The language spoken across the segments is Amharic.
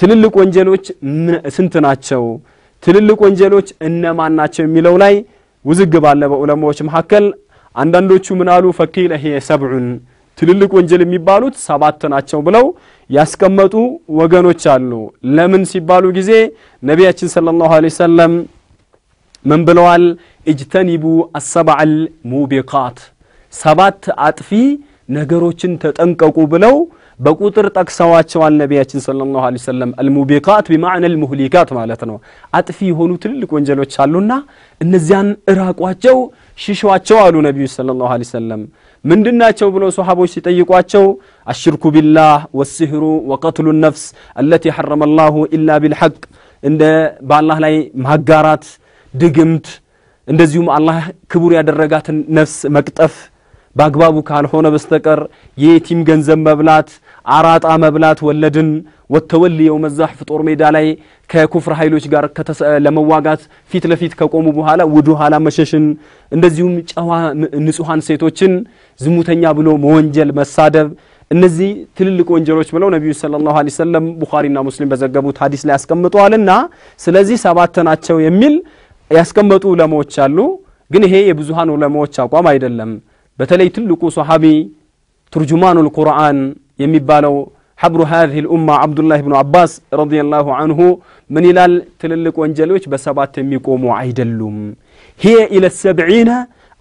ትልልቅ ወንጀሎች ስንት ናቸው? ትልልቅ ወንጀሎች እነማን ናቸው? የሚለው ላይ ውዝግብ አለ በዑለማዎች መካከል። አንዳንዶቹ ምናሉ ፈቂለ ሂየ ሰብዑን ትልልቅ ወንጀል የሚባሉት ሰባት ናቸው ብለው ያስቀመጡ ወገኖች አሉ። ለምን ሲባሉ ጊዜ ነቢያችን ሰለላሁ ዐለይሂ ወሰለም ምን ብለዋል? እጅተኒቡ አሰብዐል ሙቢቃት ሰባት አጥፊ ነገሮችን ተጠንቀቁ ብለው በቁጥር ጠቅሰዋቸዋል ነቢያችን ሰለላሁ ዐለይሂ ወሰለም። አልሙቢቃት ቢማዕና አልሙህሊካት ማለት ነው። አጥፊ የሆኑ ትልልቅ ወንጀሎች አሉና እነዚያን እራቋቸው፣ ሽሿቸው አሉ ነቢዩ ሰለላሁ ዐለይሂ ወሰለም። ምንድናቸው ብለው ሰሓቦች ሲጠይቋቸው አሽርኩ ቢላህ ወሲህሩ ወቀትሉ ነፍስ አለቲ ሐረመ ኢላ ቢልሐቅ እንደ በአላህ ላይ ማጋራት ድግምት፣ እንደዚሁም አላህ ክቡር ያደረጋትን ነፍስ መቅጠፍ በአግባቡ ካልሆነ በስተቀር የየቲም ገንዘብ መብላት፣ አራጣ መብላት ወለድን ወተወል የውመዛሕፍ ጦር ሜዳ ላይ ከኩፍር ኃይሎች ጋር ለመዋጋት ፊት ለፊት ከቆሙ በኋላ ወደ ኋላ መሸሽን፣ እንደዚሁም ጨዋ ንጹሐን ሴቶችን ዝሙተኛ ብሎ መወንጀል፣ መሳደብ እነዚህ ትልልቅ ወንጀሎች ብለው ነቢዩ ሰለላሁ ዐለይሂ ወሰለም ቡኻሪና ሙስሊም በዘገቡት ሀዲስ ላይ አስቀምጠዋልና ስለዚህ ሰባት ናቸው የሚል ያስቀመጡ ዑለማዎች አሉ። ግን ይሄ የብዙሃን ዑለማዎች አቋም አይደለም። በተለይ ትልቁ ሰሓቢ ቱርጁማኑል ቁርአን የሚባለው ሐብሩ ሃዚህ ልኡማ አብዱላህ ብኑ አባስ ረዲየላሁ አንሁ ምን ይላል? ትልልቅ ወንጀሎች በሰባት የሚቆሙ አይደሉም። ሂየ ኢለ ሰብዒነ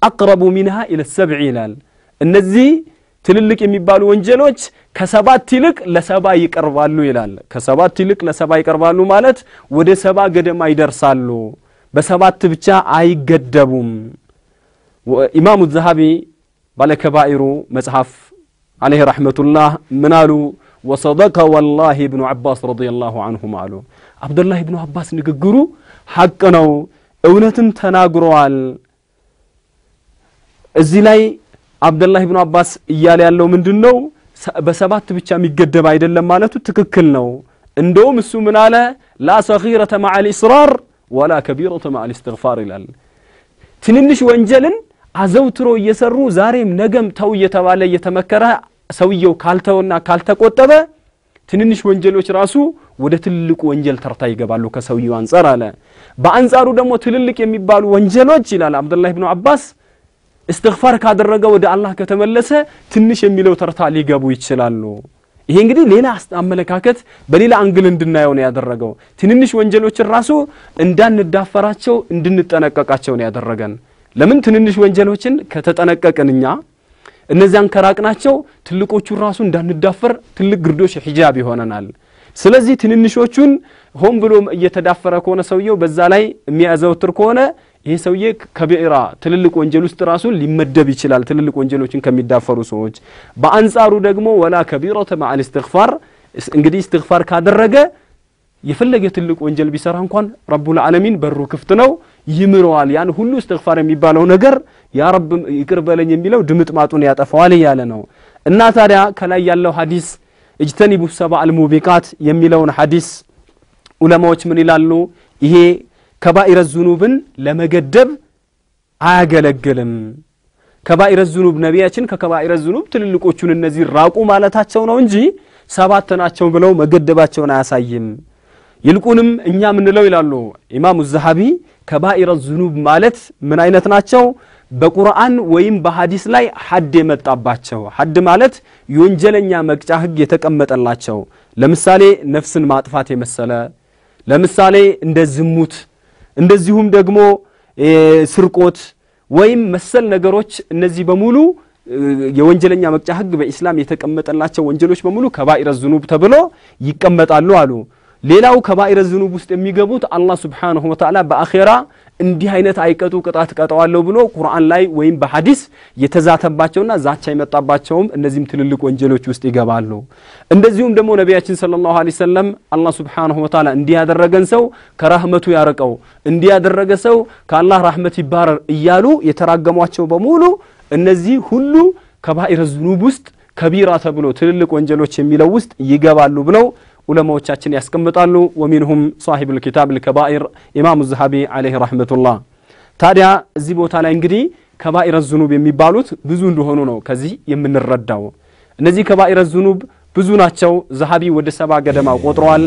አቅረቡ ሚንሃ ኢለ ሰብዒ ይላል። እነዚህ ትልልቅ የሚባሉ ወንጀሎች ከሰባት ይልቅ ለሰባ ይቀርባሉ ይላል። ከሰባት ይልቅ ለሰባ ይቀርባሉ ማለት ወደ ሰባ ገደማ ይደርሳሉ። በሰባት ብቻ አይገደቡም። ኢማሙ ዘሃቢ ባለከባኢሩ መጽሐፍ አለህ ረሕመቱላህ ምናሉ ወሰደቀ ወላሂ ብኑ ዓባስ ረዲየላሁ አንሁም አሉ። አብዱላህ ብኑ አባስ ንግግሩ ሐቅ ነው፣ እውነትም ተናግረዋል። እዚህ ላይ አብደላህ ብኑ አባስ እያለ ያለው ምንድን ነው? በሰባት ብቻ የሚገደብ አይደለም ማለቱ ትክክል ነው። እንደውም እሱ ምን አለ? ላ ሰኺረተ ማዓ ልእስራር ወላ ከቢረቱ ማዕል እስትግፋር ይላል ትንንሽ ወንጀልን አዘውትሮ እየሰሩ ዛሬም ነገም ተው እየተባለ እየተመከረ ሰውየው ካልተውና ካልተቆጠበ ትንንሽ ወንጀሎች ራሱ ወደ ትልቁ ወንጀል ተርታ ይገባሉ ከሰውየው አንጻር አለ በአንጻሩ ደግሞ ትልልቅ የሚባሉ ወንጀሎች ይላል አብዱላህ ብኑ አባስ እስትግፋር ካደረገ ወደ አላህ ከተመለሰ ትንሽ የሚለው ተርታ ሊገቡ ይችላሉ ይሄ እንግዲህ ሌላ አመለካከት በሌላ አንግል እንድናየው ነው ያደረገው። ትንንሽ ወንጀሎችን ራሱ እንዳንዳፈራቸው እንድንጠነቀቃቸው ነው ያደረገን። ለምን ትንንሽ ወንጀሎችን ከተጠነቀቅን እኛ እነዚያን ከራቅናቸው ትልቆቹ ራሱ እንዳንዳፈር ትልቅ ግርዶሽ ሂጃብ ይሆነናል። ስለዚህ ትንንሾቹን ሆን ብሎ እየተዳፈረ ከሆነ ሰውየው በዛ ላይ የሚያዘወትር ከሆነ ይህ ሰውዬ ከብዕራ ትልልቅ ወንጀል ውስጥ ራሱ ሊመደብ ይችላል፣ ትልልቅ ወንጀሎችን ከሚዳፈሩ ሰዎች። በአንጻሩ ደግሞ ወላ ከቢረተ መዓል እስትግፋር፣ እንግዲህ እስትግፋር ካደረገ የፈለገ ትልቅ ወንጀል ቢሰራ እንኳን ረቡል ዓለሚን በሩ ክፍት ነው፣ ይምረዋል። ያን ሁሉ እስትግፋር የሚባለው ነገር ያ ረብ ይቅር በለኝ የሚለው ድምጥ ማጡን ያጠፋዋል እያለ ነው። እና ታዲያ ከላይ ያለው ሀዲስ እጅተኒቡ ሰባ አልሙቢቃት የሚለውን ሀዲስ ዑለማዎች ምን ይላሉ? ይሄ ከባኢረ ዙኑብን ለመገደብ አያገለግልም። ከባኢረ ዙኑብ ነቢያችን ከከባኢረ ዙኑብ ትልልቆቹን እነዚህ ራቁ ማለታቸው ነው እንጂ ሰባት ናቸው ብለው መገደባቸውን አያሳይም። ይልቁንም እኛ ምንለው ይላሉ ኢማሙ ዘሃቢ ከባኢረ ዙኑብ ማለት ምን አይነት ናቸው? በቁርአን ወይም በሀዲስ ላይ ሀድ የመጣባቸው ሀድ ማለት የወንጀለኛ መቅጫ ህግ የተቀመጠላቸው ለምሳሌ ነፍስን ማጥፋት የመሰለ ለምሳሌ እንደ ዝሙት እንደዚሁም ደግሞ ስርቆት ወይም መሰል ነገሮች እነዚህ በሙሉ የወንጀለኛ መቅጫ ህግ በኢስላም የተቀመጠላቸው ወንጀሎች በሙሉ ከባኢረ ዝኑብ ተብሎ ይቀመጣሉ አሉ። ሌላው ከባኢረ ዝኑብ ውስጥ የሚገቡት አላህ ስብሓነሁ ወተዓላ በአኼራ እንዲህ አይነት አይቀጡ ቅጣት ቀጠዋለሁ ብሎ ቁርአን ላይ ወይም በሀዲስ የተዛተባቸውና ዛቻ የመጣባቸውም እነዚህም ትልልቅ ወንጀሎች ውስጥ ይገባሉ። እንደዚሁም ደግሞ ነቢያችን ሰለላሁ ዐለይሂ ወሰለም አላህ ሱብሓነሁ ወተዓላ እንዲህ ያደረገን ሰው ከራህመቱ ያርቀው፣ እንዲህ ያደረገ ሰው ከአላህ ራህመት ይባረር እያሉ የተራገሟቸው በሙሉ እነዚህ ሁሉ ከባኢረ ዝኑብ ውስጥ ከቢራ ተብሎ ትልልቅ ወንጀሎች የሚለው ውስጥ ይገባሉ ብለው ዑለማዎቻችን ያስቀምጣሉ። ወሚንሁም ሳሂቡል ኪታብ ልከባኢር ኢማሙ ዘሃቢ አለይህ ረሕመቱላህ። ታዲያ እዚህ ቦታ ላይ እንግዲህ ከባኢረ ዝኑብ የሚባሉት ብዙ እንደሆኑ ነው ከዚህ የምንረዳው። እነዚህ ከባኢረ ዝኑብ ብዙ ናቸው። ዘሃቢ ወደ ሰባ ገደማ ቆጥረዋል።